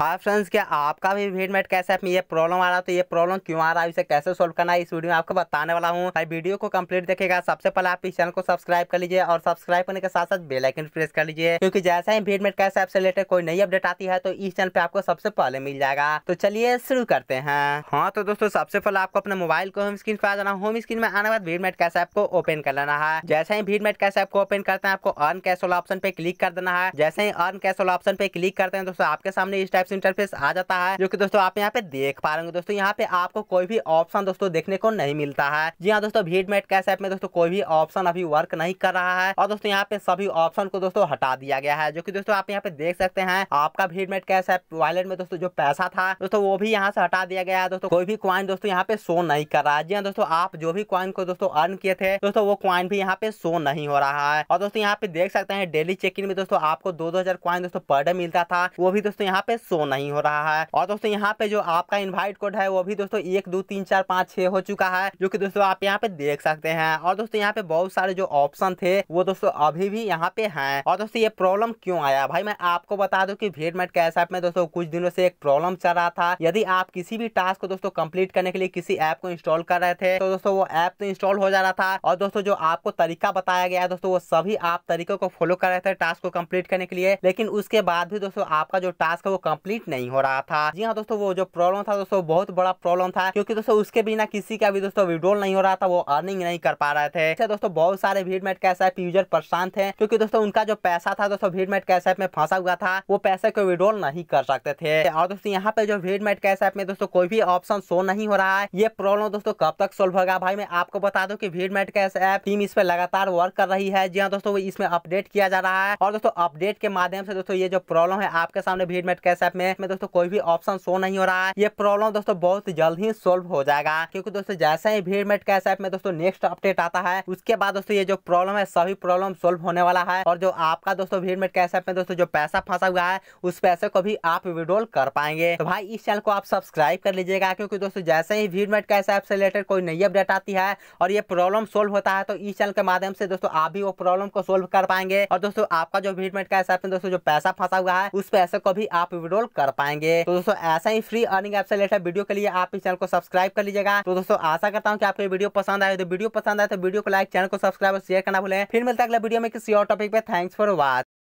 hi friends क्या आपका भी भीड़ मेट कैसे है ये प्रॉब्लम आ रहा है तो ये प्रॉब्लम क्यों आ रहा है इसे कैसे सोल्व करना है इस वीडियो में आपको बताने वाला हूँ भाई वीडियो को कंप्लीट देखेगा सबसे पहले आप इस चैनल को सब्सक्राइब कर लीजिए और सब्सक्राइब करने के साथ साथ आइकन प्रेस कर लीजिए क्योंकि जैसे ही भीड़ मेट कैसे ऐप से रिलेटेड कोई नई अपडेट आती है तो इस चैनल पे आपको सबसे पहले मिल जाएगा तो चलिए शुरू करते हैं हाँ तो दोस्तों सबसे पहले आपको अपने मोबाइल को होम स्क्रीन पे आ जाना होम स्क्रीन में आने के बाद भीड़ मेट कैसे ऐप को ओपन कर लेना है जैसे ही भीड़ मेट कैसे ऐप को ओपन करते हैं आपको अर्न कैश वाला ऑप्शन पे क्लिक कर देना है जैसे ही अर्न कैश वाला ऑप्शन पे क्लिक करते हैं दोस्तों आपके सामने इस टाइप टैक्स इंटरफेस आ जाता है जो कि दोस्तों आप यहाँ पे देख पा रहे दोस्तों यहाँ पे आपको कोई भी ऑप्शन दोस्तों देखने को नहीं मिलता है जी हाँ दोस्तों भीड मेट कैश ऐप में दोस्तों कोई भी ऑप्शन अभी वर्क नहीं कर रहा है और दोस्तों यहाँ पे सभी ऑप्शन को दोस्तों हटा दिया गया है जो की दोस्तों आप यहाँ पे देख सकते हैं आपका भीड मेट कैश ऐप वॉलेट में दोस्तों जो पैसा था दोस्तों वो भी यहाँ से हटा दिया गया है दोस्तों कोई भी क्वाइन दोस्तों यहाँ पे शो नहीं कर रहा है जी हाँ दोस्तों आप जो भी क्वाइन को दोस्तों अर्न किए थे दोस्तों वो क्वाइन भी यहाँ पे शो नहीं हो रहा है और दोस्तों यहाँ पे देख सकते हैं डेली चेक इन में दोस्तों आपको दो दो हजार क्वाइन दोस्तों पर डे मिलता था वो भी दोस्तों यहाँ पे शो तो नहीं हो रहा है और दोस्तों यहाँ पे जो आपका इन्वाइट कोड है वो भी दोस्तों एक दो तीन चार पाँच छह हो चुका है जो की दोस्तों आप यहाँ पे देख सकते हैं और दोस्तों यहाँ पे बहुत सारे जो ऑप्शन थे वो दोस्तों अभी भी यहाँ पे है और दोस्तों ये प्रॉब्लम क्यों आया भाई मैं आपको बता दू की वीडमेट कैश ऐप में दोस्तों कुछ दिनों से एक प्रॉब्लम चल रहा था यदि आप किसी भी टास्क को दोस्तों कंप्लीट करने के लिए किसी ऐप को इंस्टॉल कर रहे थे तो दोस्तों वो ऐप तो इंस्टॉल हो जा रहा था और दोस्तों जो आपको तरीका बताया गया है दोस्तों वो सभी आप तरीकों को फॉलो कर रहे थे टास्क को कंप्लीट करने के लिए लेकिन उसके बाद भी दोस्तों आपका जो टास्क है वो कंप्लीट नहीं हो रहा था जी हाँ दोस्तों वो जो प्रॉब्लम था दोस्तों बहुत बड़ा प्रॉब्लम था क्योंकि दोस्तों उसके बिना किसी का भी दोस्तों विड्रोल नहीं हो रहा था वो अर्निंग नहीं कर पा रहे थे अच्छा दोस्तों बहुत सारे भीड़मेट कैश ऐप यूजर परेशान थे क्योंकि दोस्तों उनका जो पैसा था दोस्तों भीड़मेट कैश ऐप में फंसा हुआ था वो पैसे को विड्रोल नहीं कर सकते थे और दोस्तों यहाँ पे जो भीड़मेट कैश ऐप में दोस्तों कोई भी ऑप्शन शो नहीं हो रहा है ये प्रॉब्लम दोस्तों कब तक सोल्व होगा भाई मैं आपको बता दू की भीड़मेट कैश ऐप टीम इस पर लगातार वर्क कर रही है जी हाँ दोस्तों इसमें अपडेट किया जा रहा है और दोस्तों अपडेट के माध्यम से दोस्तों ये जो प्रॉब्लम है आपके सामने भीड़मेट कैश ऐप में, में दोस्तों कोई भी ऑप्शन शो नहीं हो रहा है ये प्रॉब्लम दोस्तों बहुत जल्द ही सोल्व हो जाएगा क्योंकि दोस्तों जैसे ही भीड़ मेट कैश ऐप में दोस्तों नेक्स्ट अपडेट आता है उसके बाद दोस्तों ये जो प्रॉब्लम है सभी प्रॉब्लम सोल्व होने वाला है और जो आपका दोस्तों भीड़ मेट कैश ऐप में दोस्तों जो पैसा फंसा हुआ है उस पैसे को भी आप विड्रोल कर पाएंगे तो भाई इस चैनल को आप सब्सक्राइब कर लीजिएगा क्योंकि दोस्तों जैसे ही भीड़ मेट कैश ऐप से रिलेटेड कोई नई अपडेट आती है और ये प्रॉब्लम सोल्व होता है तो इस चैनल के माध्यम से दोस्तों आप भी वो प्रॉब्लम को सोल्व कर पाएंगे और दोस्तों आपका जो भीड़ मेट कैश ऐप में दोस्तों जो पैसा फंसा हुआ है उस पैसे को भी आप विड्रोल इनरोल कर पाएंगे तो दोस्तों ऐसा ही फ्री अर्निंग ऐप से रिलेटेड वीडियो के लिए आप इस चैनल को सब्सक्राइब कर लीजिएगा तो दोस्तों आशा करता हूँ कि आपको वीडियो पसंद आए तो वीडियो पसंद आए तो वीडियो को लाइक चैनल को सब्सक्राइब और शेयर करना भूलें फिर मिलता है अगला वीडियो में किसी और टॉपिक पे थैंक्स फॉर वॉच